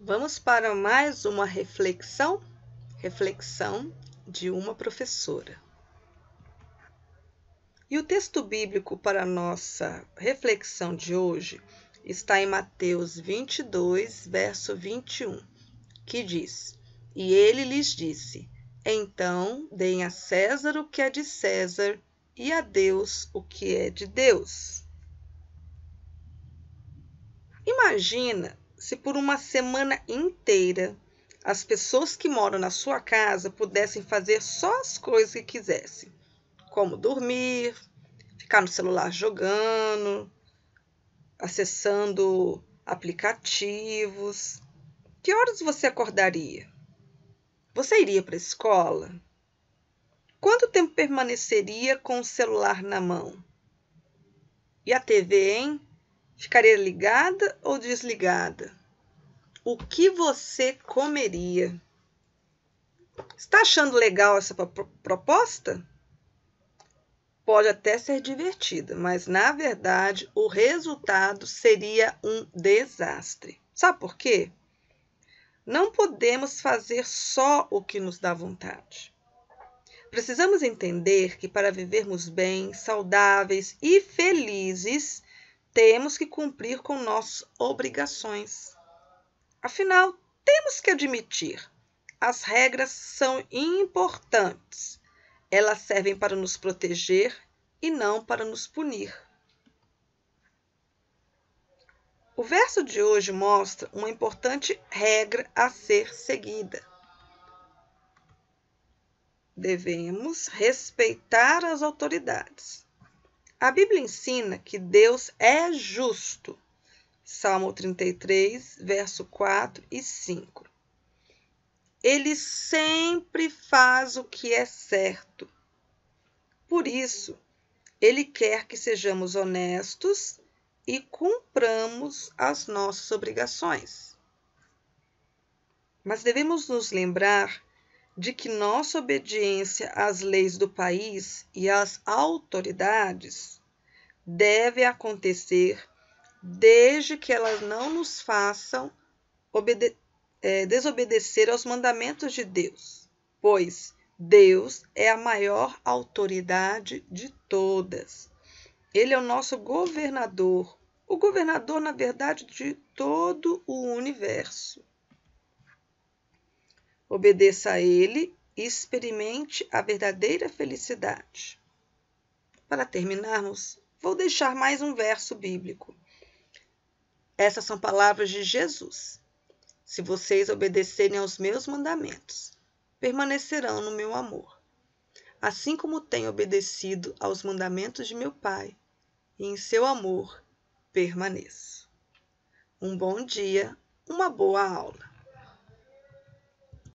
Vamos para mais uma reflexão? Reflexão de uma professora. E o texto bíblico para nossa reflexão de hoje está em Mateus 22, verso 21, que diz: E ele lhes disse: Então deem a César o que é de César e a Deus o que é de Deus. Imagina se por uma semana inteira as pessoas que moram na sua casa pudessem fazer só as coisas que quisessem, como dormir, ficar no celular jogando, acessando aplicativos. Que horas você acordaria? Você iria para a escola? Quanto tempo permaneceria com o celular na mão? E a TV, hein? Ficaria ligada ou desligada? O que você comeria? Está achando legal essa proposta? Pode até ser divertida, mas na verdade o resultado seria um desastre. Sabe por quê? Não podemos fazer só o que nos dá vontade. Precisamos entender que para vivermos bem, saudáveis e felizes, temos que cumprir com nossas obrigações. Afinal, temos que admitir: as regras são importantes. Elas servem para nos proteger e não para nos punir. O verso de hoje mostra uma importante regra a ser seguida. Devemos respeitar as autoridades. A Bíblia ensina que Deus é justo. Salmo 33, verso 4 e 5. Ele sempre faz o que é certo. Por isso, ele quer que sejamos honestos e cumpramos as nossas obrigações. Mas devemos nos lembrar de que nossa obediência às leis do país e às autoridades deve acontecer desde que elas não nos façam é, desobedecer aos mandamentos de Deus, pois Deus é a maior autoridade de todas. Ele é o nosso governador, o governador, na verdade, de todo o universo. Obedeça a Ele e experimente a verdadeira felicidade. Para terminarmos, vou deixar mais um verso bíblico. Essas são palavras de Jesus. Se vocês obedecerem aos meus mandamentos, permanecerão no meu amor, assim como tenho obedecido aos mandamentos de meu Pai, e em seu amor permaneço. Um bom dia, uma boa aula.